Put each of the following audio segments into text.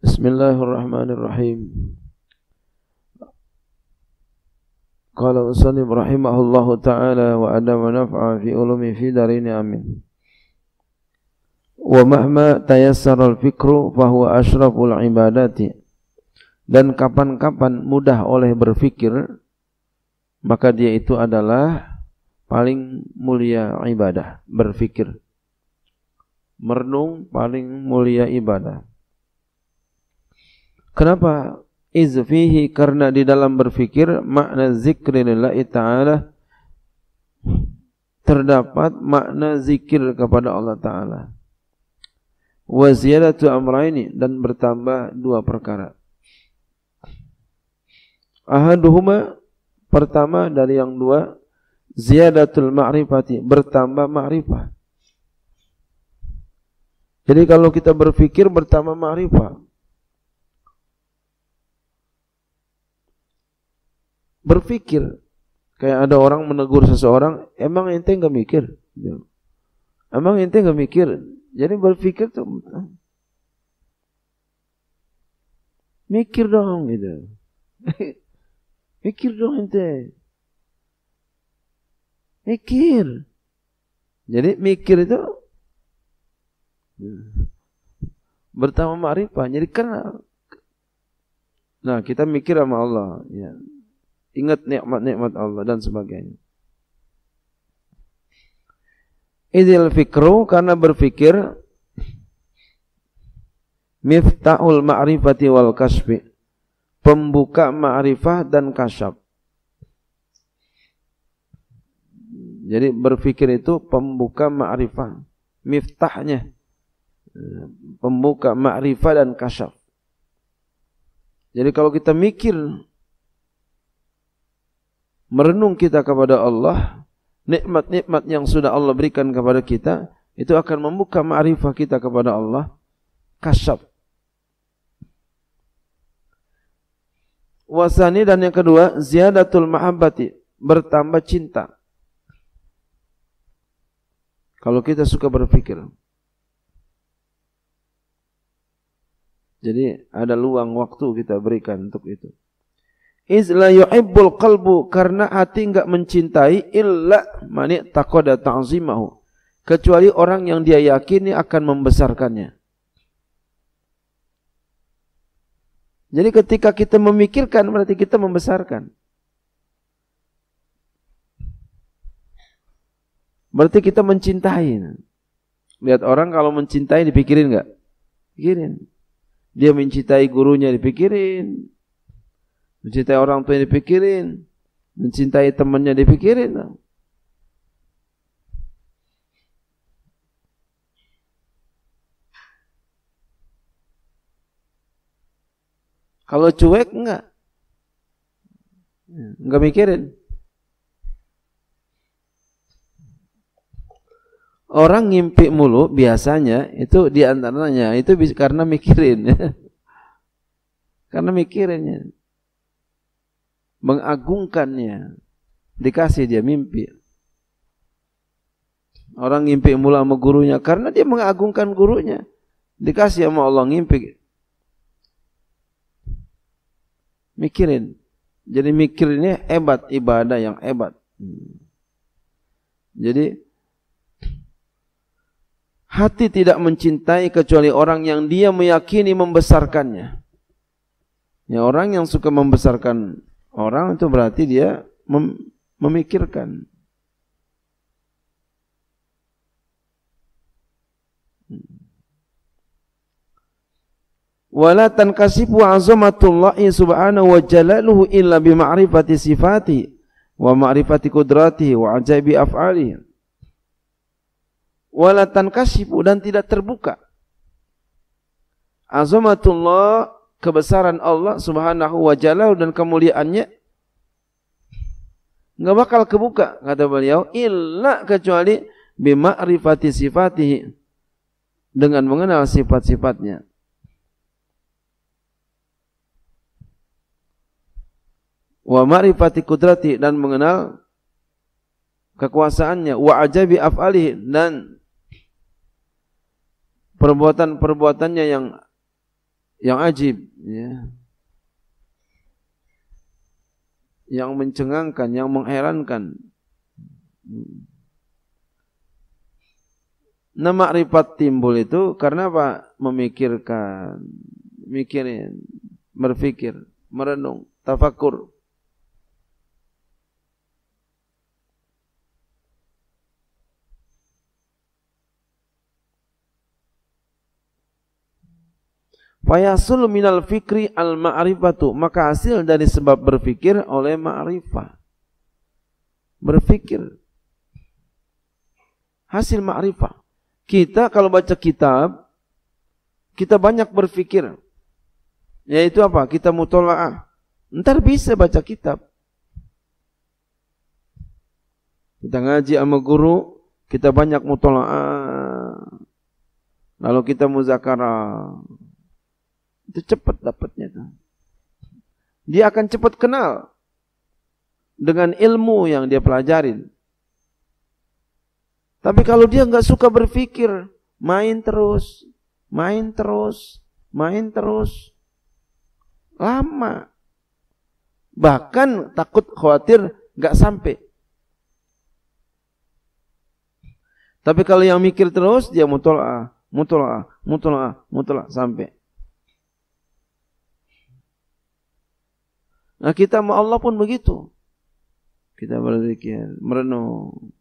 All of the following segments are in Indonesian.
Bismillahirrahmanirrahim. Qala musannif rahimahullahu taala wa adama naf'a fi ulumi fi darini amin. Wa mahma tayassara al-fikru fa huwa asyraful ibadati. Dan kapan-kapan mudah oleh berfikir maka dia itu adalah paling mulia ibadah berfikir. Merenung paling mulia ibadah. Kenapa? izfihi? karena di dalam berfikir makna zikrillahi ta'ala terdapat makna zikir kepada Allah Ta'ala. Wa ziyadatu amraini dan bertambah dua perkara. Ahaduhuma pertama dari yang dua ziyadatul ma'rifati bertambah ma'rifah. Jadi kalau kita berpikir bertambah ma'rifah berpikir. Kayak ada orang menegur seseorang, emang ente nggak mikir? Emang ente nggak mikir? Jadi berpikir tuh mikir dong gitu. mikir dong ente. Mikir. Jadi mikir itu bertambah ma'rifah. Jadi karena Nah, kita mikir sama Allah, ya ingat nikmat-nikmat Allah dan sebagainya. Idil fikru karena berfikir miftahul ma'rifati wal kasbi pembuka ma'rifah dan kasyaf. Jadi berfikir itu pembuka ma'rifah, miftahnya. Pembuka ma'rifah dan kasyaf. Jadi kalau kita mikir merenung kita kepada Allah, nikmat-nikmat yang sudah Allah berikan kepada kita, itu akan membuka ma'rifah kita kepada Allah, kasyaf. Wasani dan yang kedua, ziyadatul mahabbati, bertambah cinta. Kalau kita suka berpikir, jadi ada luang waktu kita berikan untuk itu. Iz la qalbu karena hati enggak mencintai illa mani taqada ta'zimahu. Kecuali orang yang dia yakini akan membesarkannya. Jadi ketika kita memikirkan berarti kita membesarkan. Berarti kita mencintai. Lihat orang kalau mencintai dipikirin enggak? Pikirin. Dia mencintai gurunya dipikirin, Mencintai orang tua yang dipikirin. Mencintai temannya dipikirin. Kalau cuek enggak. Enggak mikirin. Orang ngimpi mulu biasanya itu diantaranya itu karena mikirin. karena mikirinnya mengagungkannya. Dikasih dia mimpi. Orang ngimpi mula sama gurunya karena dia mengagungkan gurunya. Dikasih sama Allah ngimpi. Mikirin. Jadi mikirinnya hebat ibadah yang hebat. Hmm. Jadi hati tidak mencintai kecuali orang yang dia meyakini membesarkannya. Ya orang yang suka membesarkan orang itu berarti dia mem memikirkan. Wala tankasifu azamatullahi subhanahu wa jalaluhu illa bima'rifati sifati wa ma'rifati kudrati wa ajaibi af'ali. Wala tankasifu dan tidak terbuka. Azamatullah kebesaran Allah Subhanahu wa Jalla dan kemuliaannya nggak bakal kebuka kata beliau illa kecuali bima'rifati sifatihi dengan mengenal sifat-sifatnya wa ma'rifati kudrati dan mengenal kekuasaannya wa ajabi af'alihi dan perbuatan-perbuatannya yang yang ajib ya. yang mencengangkan yang mengherankan Nah makrifat timbul itu karena apa? Memikirkan, mikirin, berpikir, merenung, tafakur. Fayasul minal fikri al ma'rifatu. Maka hasil dari sebab berfikir oleh ma'rifah. Berfikir. Hasil ma'rifah. Kita kalau baca kitab, kita banyak berfikir. Yaitu apa? Kita mutola'ah. Ntar bisa baca kitab. Kita ngaji sama guru, kita banyak mutola'ah. Lalu kita muzakarah itu cepat dapatnya tuh. Kan. Dia akan cepat kenal dengan ilmu yang dia pelajarin. Tapi kalau dia nggak suka berpikir, main terus, main terus, main terus, lama. Bahkan takut khawatir nggak sampai. Tapi kalau yang mikir terus dia mutola'ah, mutola'ah, mutola'ah, mutola'ah sampai. Nah kita sama Allah pun begitu. Kita berzikir, merenung.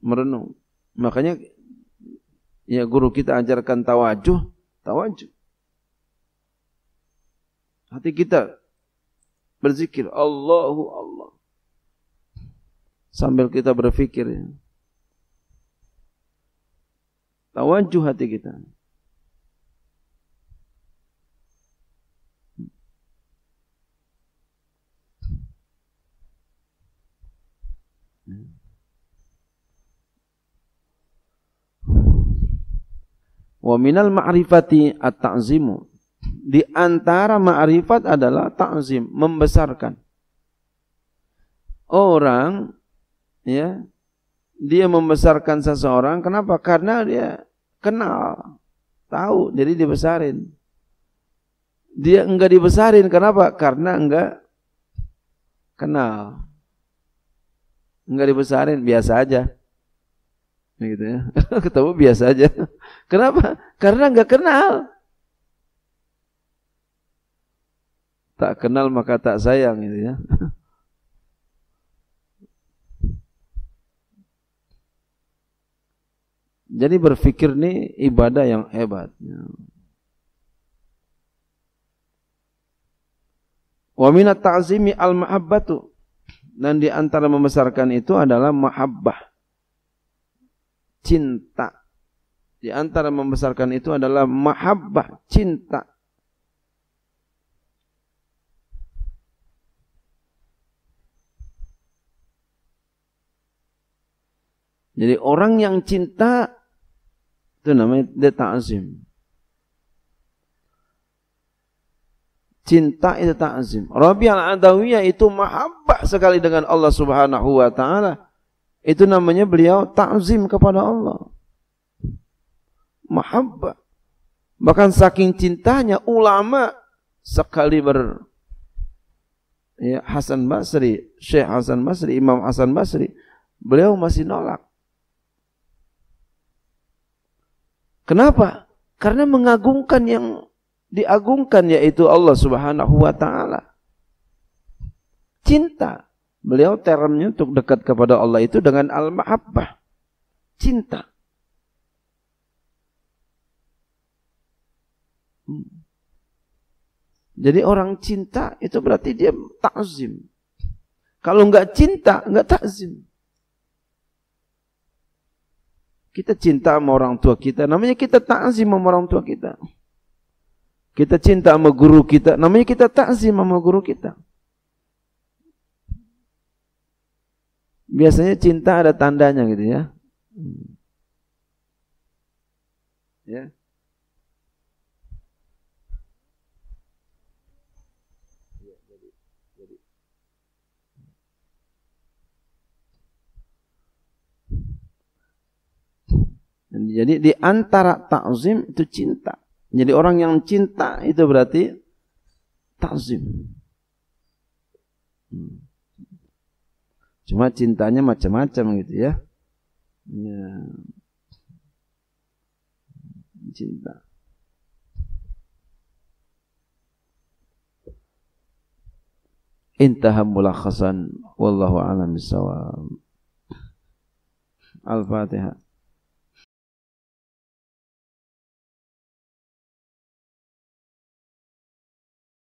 Merenung. Makanya ya guru kita ajarkan tawajuh, tawajuh. Hati kita berzikir Allahu Allah. Sambil kita berfikir ya. Tawajuh hati kita. Wa minal ma'rifati at-ta'zimu. Di antara ma'rifat adalah ta'zim, membesarkan. Orang ya dia membesarkan seseorang kenapa? Karena dia kenal, tahu, jadi dibesarin. Dia enggak dibesarin kenapa? Karena enggak kenal. Enggak dibesarin, biasa aja gitu ya. Ketemu biasa aja. Kenapa? Karena nggak kenal. Tak kenal maka tak sayang gitu ya. Jadi berpikir ini ibadah yang hebat. Wa minat ta'zimi al-mahabbatu. Dan di antara membesarkan itu adalah mahabbah cinta. Di antara membesarkan itu adalah mahabbah, cinta. Jadi orang yang cinta itu namanya dia ta'zim. Cinta itu ta'zim. Rabi'al Adawiyah itu mahabbah sekali dengan Allah Subhanahu wa taala. Itu namanya beliau takzim kepada Allah. Mahabbah. Bahkan saking cintanya ulama sekali ber ya, Hasan Basri, Syekh Hasan Basri, Imam Hasan Basri, beliau masih nolak. Kenapa? Karena mengagungkan yang diagungkan yaitu Allah Subhanahu wa taala. Cinta Beliau termnya untuk dekat kepada Allah itu dengan al-mahabbah. Cinta. Hmm. Jadi orang cinta itu berarti dia takzim. Kalau nggak cinta, nggak takzim. Kita cinta sama orang tua kita, namanya kita takzim sama orang tua kita. Kita cinta sama guru kita, namanya kita takzim sama guru kita. biasanya cinta ada tandanya gitu ya. Hmm. Ya. Jadi di antara takzim itu cinta. Jadi orang yang cinta itu berarti takzim. Hmm. Cuma cintanya macam-macam gitu ya. ya. Cinta. Intaham mulakhasan wallahu alam bisawab. Al-Fatihah.